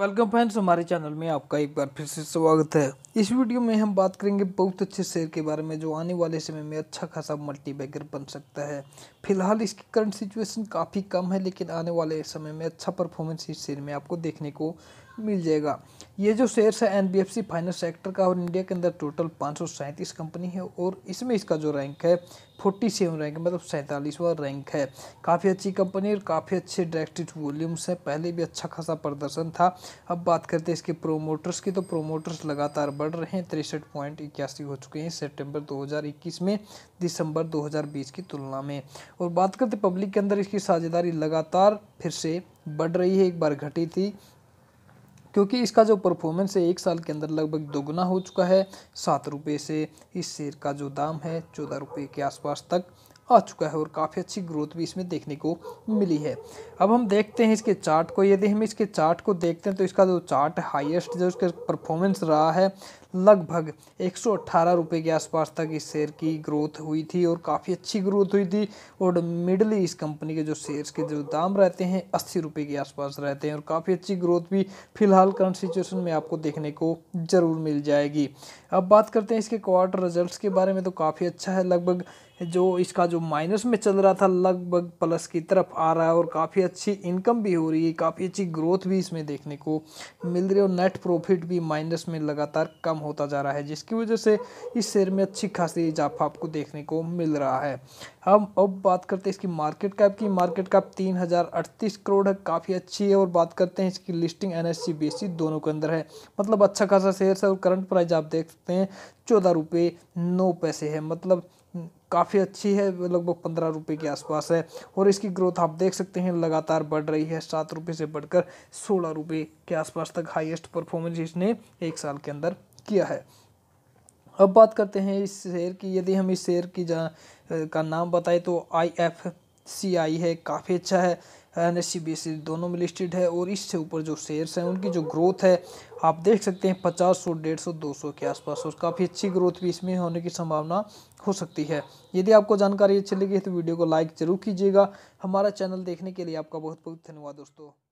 welcome friends हमारे channel में आपका एक बार फिर से स्वागत है इस वीडियो में हम बात करेंगे बहुत अच्छे शेयर के बारे में जो आने वाले समय में अच्छा खासा मल्टी बैगर बन सकता है फिलहाल इसकी करंट सिचुएशन काफ़ी कम है लेकिन आने वाले समय में अच्छा परफॉर्मेंस इस शेयर में आपको देखने को मिल जाएगा ये जो शेयर्स है एनबीएफसी फाइनेंस सेक्टर का और इंडिया के अंदर टोटल पाँच कंपनी है और इसमें इसका जो रैंक है फोर्टी सेवन रैंक मतलब सैंतालीसवा रैंक है काफ़ी अच्छी कंपनी और काफ़ी अच्छे डायरेक्टेड वॉल्यूम्स हैं पहले भी अच्छा खासा प्रदर्शन था अब बात करते हैं इसके प्रोमोटर्स की तो प्रोमोटर्स लगातार बढ़ रहे हैं तिरसठ पॉइंट इक्यासी हो चुके हैं हज़ार इक्कीस में दिसंबर बीस की तुलना में और बात करते पब्लिक के अंदर इसकी साझेदारी लगातार फिर से बढ़ रही है एक बार घटी थी क्योंकि इसका जो परफॉर्मेंस है एक साल के अंदर लगभग दोगुना हो चुका है सात रुपये से इस शेयर का जो दाम है चौदह रुपये के आसपास तक आ चुका है और काफ़ी अच्छी ग्रोथ भी इसमें देखने को मिली है अब हम देखते हैं इसके चार्ट को यदि हम इसके चार्ट को देखते हैं तो इसका जो चार्ट हाईएस्ट जो इसका परफॉर्मेंस रहा है लगभग एक सौ के आसपास तक इस शेयर की ग्रोथ हुई थी और काफ़ी अच्छी ग्रोथ हुई थी और मिडली इस कंपनी के जो शेयर्स के जो दाम रहते हैं अस्सी रुपये के आसपास रहते हैं और काफ़ी अच्छी ग्रोथ भी फिलहाल करंट सिचुएशन में आपको देखने को ज़रूर मिल जाएगी अब बात करते हैं इसके क्वार्टर रिजल्ट के बारे में तो काफ़ी अच्छा है लगभग जो इसका जो माइनस में चल रहा था लगभग प्लस की तरफ आ रहा है और काफ़ी अच्छी इनकम भी हो रही है काफ़ी अच्छी ग्रोथ भी इसमें देखने को मिल रही है और नेट प्रॉफिट भी माइनस में लगातार कम होता जा रहा है जिसकी वजह से इस शेयर में अच्छी खासी इजाफा आपको देखने को मिल रहा है हम अब बात करते हैं इसकी मार्केट कैप की मार्केट कैप तीन हज़ार अड़तीस करोड़ है काफ़ी अच्छी है और बात करते हैं इसकी लिस्टिंग एन एस दोनों के अंदर है मतलब अच्छा खासा शेयर है और करंट प्राइस आप देख सकते हैं चौदह रुपये नौ पैसे है मतलब काफ़ी अच्छी है लगभग पंद्रह रुपये के आसपास है और इसकी ग्रोथ आप देख सकते हैं लगातार बढ़ रही है सात रुपये से बढ़कर सोलह रुपये के आसपास तक हाईएस्ट परफॉर्मेंस इसने एक साल के अंदर किया है अब बात करते हैं इस शेयर की यदि हम इस शेयर की जा का नाम बताएं तो आई एफ सी आई है काफ़ी अच्छा है N S C C B S दोनों में लिस्टेड है और इससे ऊपर जो शेयर्स हैं उनकी जो ग्रोथ है आप देख सकते हैं पचास सौ डेढ़ सौ दो सौ के आसपास और काफ़ी अच्छी ग्रोथ भी इसमें होने की संभावना हो सकती है यदि आपको जानकारी अच्छी लगी है तो वीडियो को लाइक ज़रूर कीजिएगा हमारा चैनल देखने के लिए आपका बहुत बहुत धन्यवाद दोस्तों